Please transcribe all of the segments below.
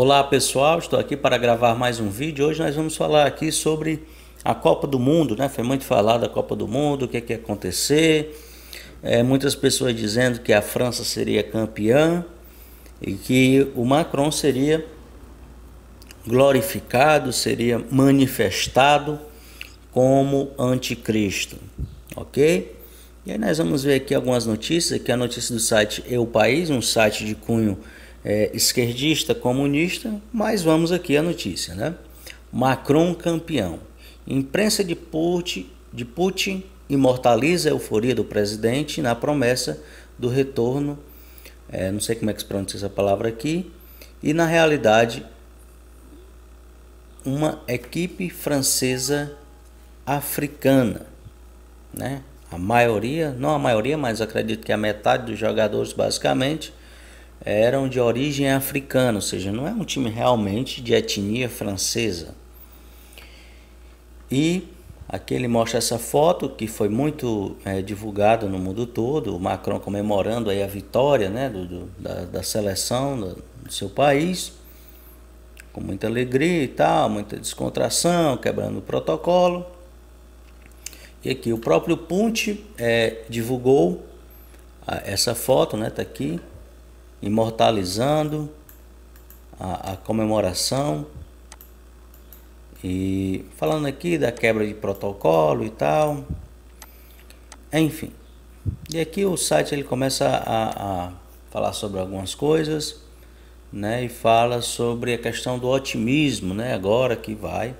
Olá pessoal, estou aqui para gravar mais um vídeo. Hoje nós vamos falar aqui sobre a Copa do Mundo, né? Foi muito falado a Copa do Mundo, o que é que ia acontecer. É, muitas pessoas dizendo que a França seria campeã e que o Macron seria glorificado, seria manifestado como anticristo, ok? E aí nós vamos ver aqui algumas notícias, aqui é a notícia do site Eu País, um site de cunho é, esquerdista, comunista, mas vamos aqui à notícia, né? Macron campeão. Imprensa de Putin, de Putin imortaliza a euforia do presidente na promessa do retorno, é, não sei como é que se pronuncia essa palavra aqui, e na realidade uma equipe francesa africana, né? A maioria, não a maioria, mas acredito que a metade dos jogadores basicamente eram de origem africana, ou seja, não é um time realmente de etnia francesa. E aqui ele mostra essa foto que foi muito é, divulgada no mundo todo, o Macron comemorando aí a vitória né, do, do da, da, seleção do, do seu país, com muita alegria e tal, muita descontração, quebrando o protocolo. E aqui o próprio Punte é, divulgou ah, essa foto, né? Tá aqui imortalizando a, a comemoração e falando aqui da quebra de protocolo e tal. Enfim. E aqui o site ele começa a, a falar sobre algumas coisas, né? E fala sobre a questão do otimismo, né? Agora que vai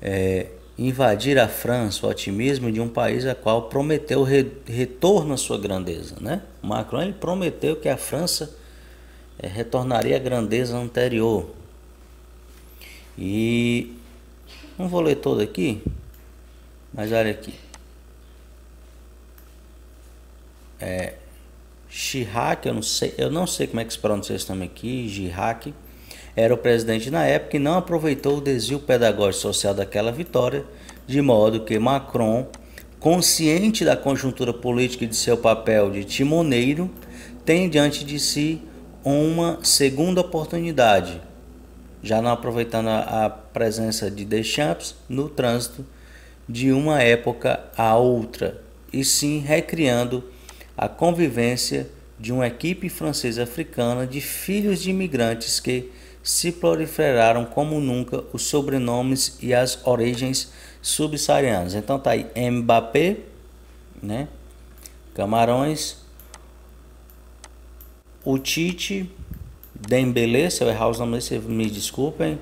é, invadir a França, o otimismo de um país a qual prometeu re, retorno à sua grandeza, né? O Macron ele prometeu que a França é, retornaria à grandeza anterior. E não vou ler todo aqui, mas olha aqui. É, Chirac, eu não sei, eu não sei como é que se pronuncia esse nome aqui, Chirac, era o presidente na época e não aproveitou o desvio pedagógico social daquela vitória, de modo que Macron, consciente da conjuntura política e de seu papel de timoneiro, tem diante de si uma segunda oportunidade, já não aproveitando a, a presença de Deschamps no trânsito de uma época a outra, e sim recriando a convivência de uma equipe francesa africana de filhos de imigrantes que se proliferaram como nunca os sobrenomes e as origens subsaarianas. Então tá aí Mbappé, né? Camarões, o Tite, Dembele, se eu errar os nomes, vocês me desculpem.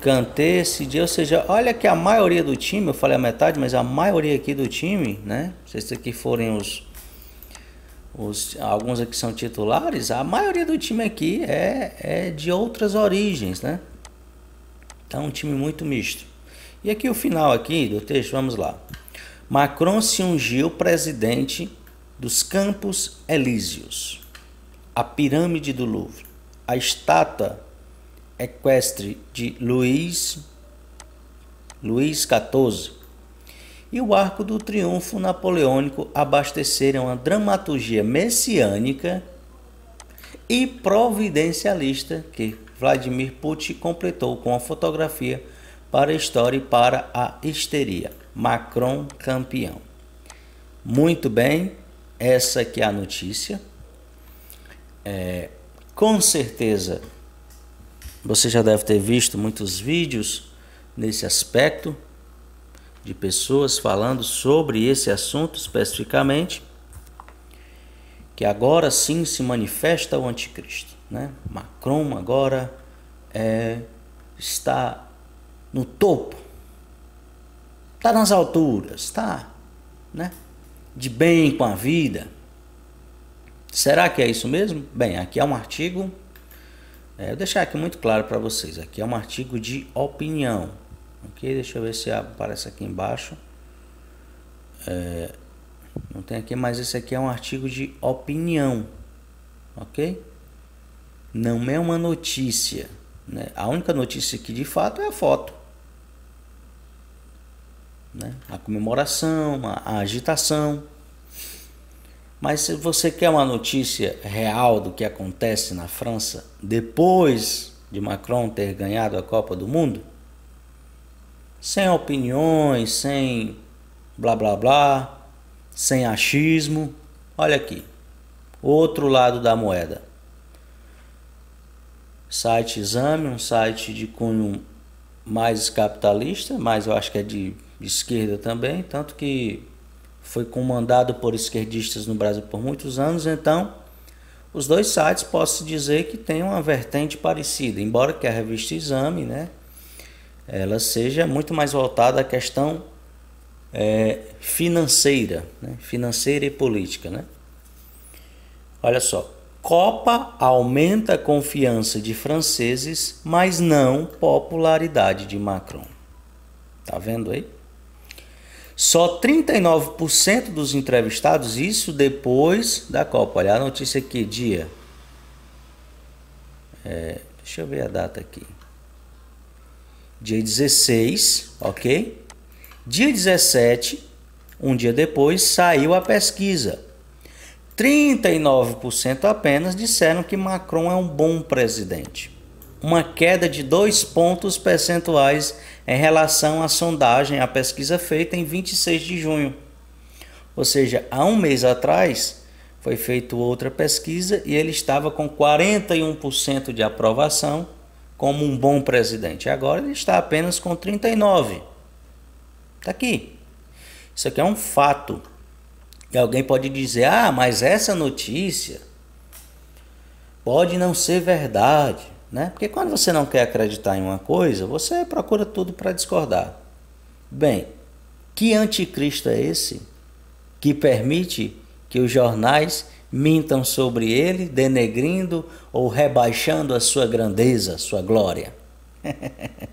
Kanté, Cid, ou seja, olha que a maioria do time, eu falei a metade, mas a maioria aqui do time, né? Se esses aqui forem os, os alguns aqui são titulares, a maioria do time aqui é, é de outras origens, né? Então, um time muito misto. E aqui o final aqui do texto, vamos lá. Macron se ungiu presidente dos Campos Elíseos a Pirâmide do Louvre, a estátua equestre de Luís, Luís XIV e o Arco do Triunfo Napoleônico abasteceram a dramaturgia messiânica e providencialista que Vladimir Putin completou com a fotografia para a história e para a histeria. Macron campeão. Muito bem, essa que é a notícia. É, com certeza você já deve ter visto muitos vídeos nesse aspecto de pessoas falando sobre esse assunto especificamente, que agora sim se manifesta o anticristo, né? Macron agora é, está no topo, está nas alturas, está, né? De bem com a vida, Será que é isso mesmo? Bem, aqui é um artigo. É, eu deixar aqui muito claro para vocês. Aqui é um artigo de opinião. Ok? Deixa eu ver se aparece aqui embaixo. É, não tem aqui, mas esse aqui é um artigo de opinião. Ok? Não é uma notícia. Né? A única notícia aqui de fato é a foto. Né? A comemoração, a agitação. Mas se você quer uma notícia real do que acontece na França depois de Macron ter ganhado a Copa do Mundo, sem opiniões, sem blá blá blá, sem achismo, olha aqui, outro lado da moeda. Site Exame, um site de cunho mais capitalista, mas eu acho que é de esquerda também, tanto que foi comandado por esquerdistas no Brasil por muitos anos, então os dois sites posso dizer que têm uma vertente parecida, embora que a revista Exame, né, ela seja muito mais voltada à questão é, financeira, né, financeira e política, né. Olha só, Copa aumenta a confiança de franceses, mas não popularidade de Macron. Tá vendo aí? Só 39% dos entrevistados, isso depois da Copa. Olha a notícia aqui, dia. É, deixa eu ver a data aqui. Dia 16, ok? Dia 17, um dia depois, saiu a pesquisa. 39% apenas disseram que Macron é um bom presidente uma queda de dois pontos percentuais em relação à sondagem, à pesquisa feita em 26 de junho. Ou seja, há um mês atrás foi feita outra pesquisa e ele estava com 41% de aprovação como um bom presidente. Agora ele está apenas com 39%. Está aqui. Isso aqui é um fato. E alguém pode dizer: ah, mas essa notícia pode não ser verdade. Né? Porque quando você não quer acreditar em uma coisa, você procura tudo para discordar. Bem, que anticristo é esse que permite que os jornais mintam sobre ele, denegrindo ou rebaixando a sua grandeza, sua glória?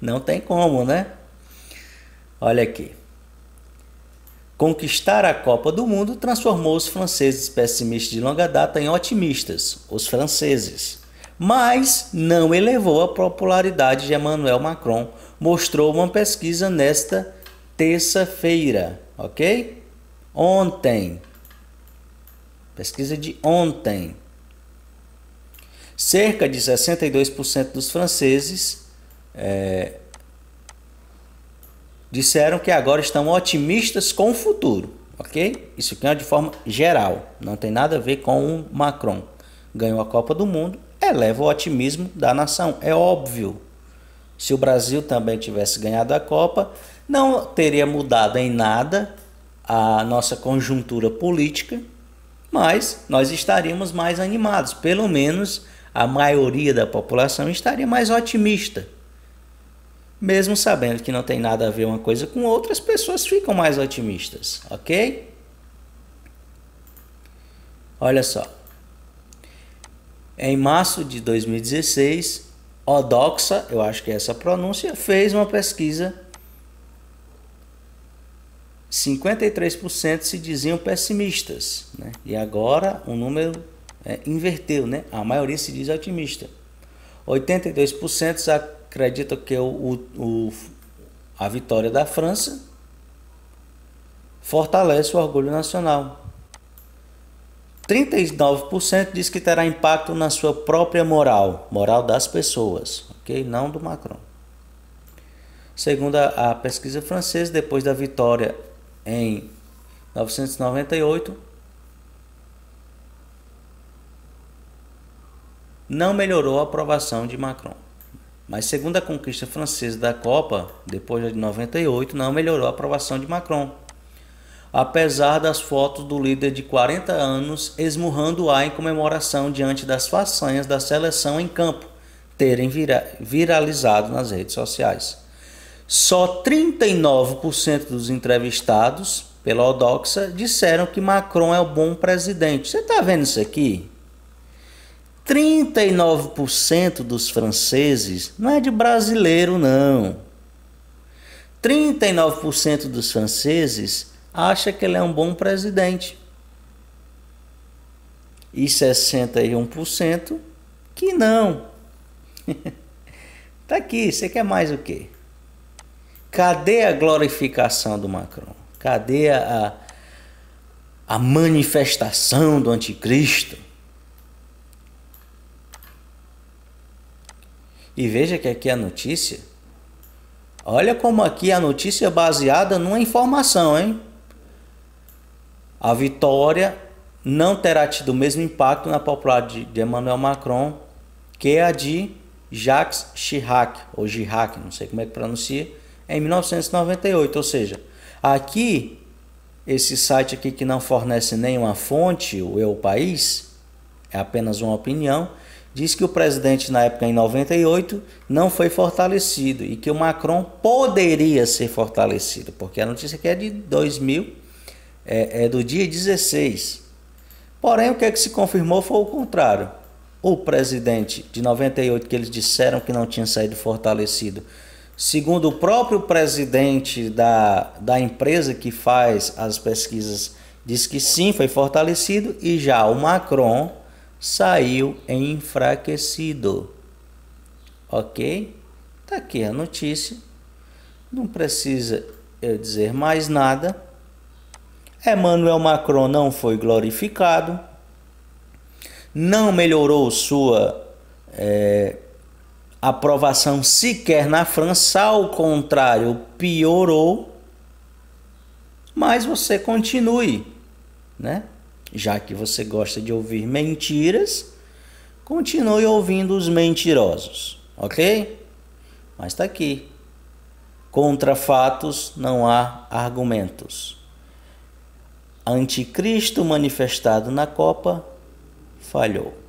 não tem como, né? Olha aqui. Conquistar a Copa do Mundo transformou os franceses pessimistas de longa data em otimistas, os franceses mas não elevou a popularidade de Emmanuel Macron, mostrou uma pesquisa nesta terça-feira, ok? Ontem. Pesquisa de ontem. Cerca de 62% dos franceses é, disseram que agora estão otimistas com o futuro, ok? Isso aqui é de forma geral, não tem nada a ver com o Macron. Ganhou a Copa do Mundo, eleva o otimismo da nação. É óbvio. Se o Brasil também tivesse ganhado a Copa, não teria mudado em nada a nossa conjuntura política, mas nós estaríamos mais animados. Pelo menos a maioria da população estaria mais otimista. Mesmo sabendo que não tem nada a ver uma coisa com outra, as pessoas ficam mais otimistas, ok? Olha só. É, em março de 2016, Odoxa, eu acho que é essa pronúncia, fez uma pesquisa. 53% se diziam pessimistas, né? e agora o número é, inverteu, né? a maioria se diz otimista. 82% acreditam que o, o, o, a vitória da França fortalece o orgulho nacional. 39% diz que terá impacto na sua própria moral, moral das pessoas, ok? Não do Macron. Segundo a, a pesquisa francesa, depois da vitória em 1998, não melhorou a aprovação de Macron. Mas segundo a conquista francesa da Copa, depois de 98, não melhorou a aprovação de Macron apesar das fotos do líder de 40 anos esmurrando o ar em comemoração diante das façanhas da seleção em campo terem vira viralizado nas redes sociais. Só 39% dos entrevistados pela Odoxa disseram que Macron é o bom presidente. Você está vendo isso aqui? 39% dos franceses não é de brasileiro, não. 39% dos franceses acha que ele é um bom presidente. E 61% que não. tá aqui, você quer mais o quê? Cadê a glorificação do Macron? Cadê a, a manifestação do anticristo? E veja que aqui a notícia. Olha como aqui a notícia é baseada numa informação, hein? a vitória não terá tido o mesmo impacto na popularidade de Emmanuel Macron que a de Jacques Chirac, ou Girac, não sei como é que pronuncia, em 1998. Ou seja, aqui, esse site aqui que não fornece nenhuma fonte, o Eu País, é apenas uma opinião, diz que o presidente na época em 98 não foi fortalecido e que o Macron poderia ser fortalecido, porque a notícia aqui é de 2000 é, é do dia 16. Porém, o que, é que se confirmou foi o contrário. O presidente de 98, que eles disseram que não tinha saído fortalecido, segundo o próprio presidente da, da empresa que faz as pesquisas, diz que sim, foi fortalecido, e já o Macron saiu enfraquecido. Ok? Tá aqui a notícia. Não precisa eu dizer mais nada. Emmanuel Macron não foi glorificado, não melhorou sua é, aprovação sequer na França, ao contrário, piorou. Mas você continue, né? Já que você gosta de ouvir mentiras, continue ouvindo os mentirosos, ok? Mas está aqui. Contra fatos não há argumentos anticristo manifestado na Copa falhou.